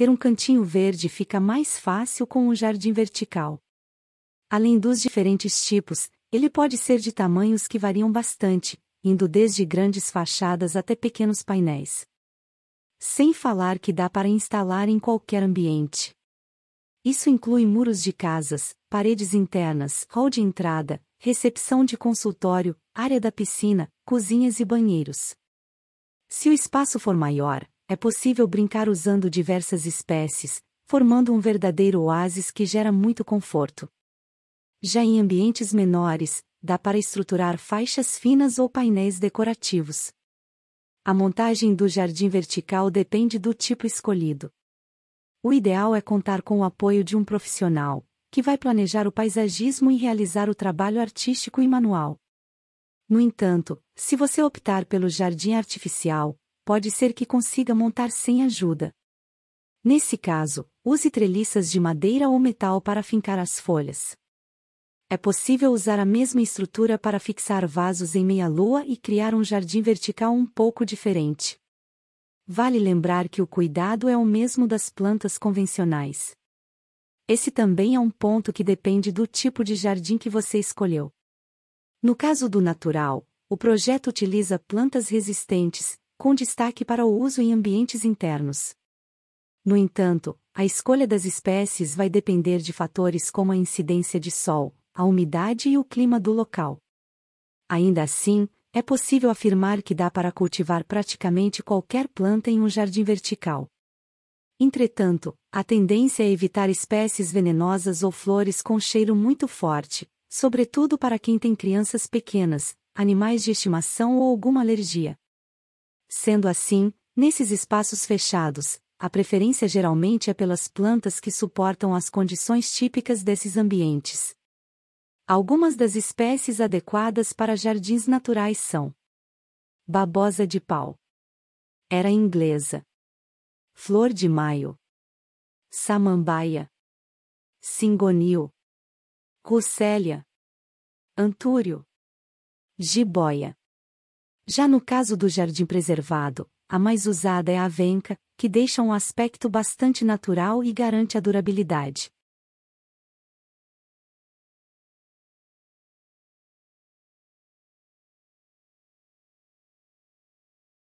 ter um cantinho verde fica mais fácil com um jardim vertical. Além dos diferentes tipos, ele pode ser de tamanhos que variam bastante, indo desde grandes fachadas até pequenos painéis. Sem falar que dá para instalar em qualquer ambiente. Isso inclui muros de casas, paredes internas, hall de entrada, recepção de consultório, área da piscina, cozinhas e banheiros. Se o espaço for maior, é possível brincar usando diversas espécies, formando um verdadeiro oásis que gera muito conforto. Já em ambientes menores, dá para estruturar faixas finas ou painéis decorativos. A montagem do jardim vertical depende do tipo escolhido. O ideal é contar com o apoio de um profissional, que vai planejar o paisagismo e realizar o trabalho artístico e manual. No entanto, se você optar pelo jardim artificial, pode ser que consiga montar sem ajuda. Nesse caso, use treliças de madeira ou metal para fincar as folhas. É possível usar a mesma estrutura para fixar vasos em meia-lua e criar um jardim vertical um pouco diferente. Vale lembrar que o cuidado é o mesmo das plantas convencionais. Esse também é um ponto que depende do tipo de jardim que você escolheu. No caso do natural, o projeto utiliza plantas resistentes, com destaque para o uso em ambientes internos. No entanto, a escolha das espécies vai depender de fatores como a incidência de sol, a umidade e o clima do local. Ainda assim, é possível afirmar que dá para cultivar praticamente qualquer planta em um jardim vertical. Entretanto, a tendência é evitar espécies venenosas ou flores com cheiro muito forte, sobretudo para quem tem crianças pequenas, animais de estimação ou alguma alergia. Sendo assim, nesses espaços fechados, a preferência geralmente é pelas plantas que suportam as condições típicas desses ambientes. Algumas das espécies adequadas para jardins naturais são Babosa de pau. Era inglesa. Flor de maio. Samambaia. Singonil. Russélia. Antúrio. Jiboia. Já no caso do jardim preservado, a mais usada é a avenca, que deixa um aspecto bastante natural e garante a durabilidade.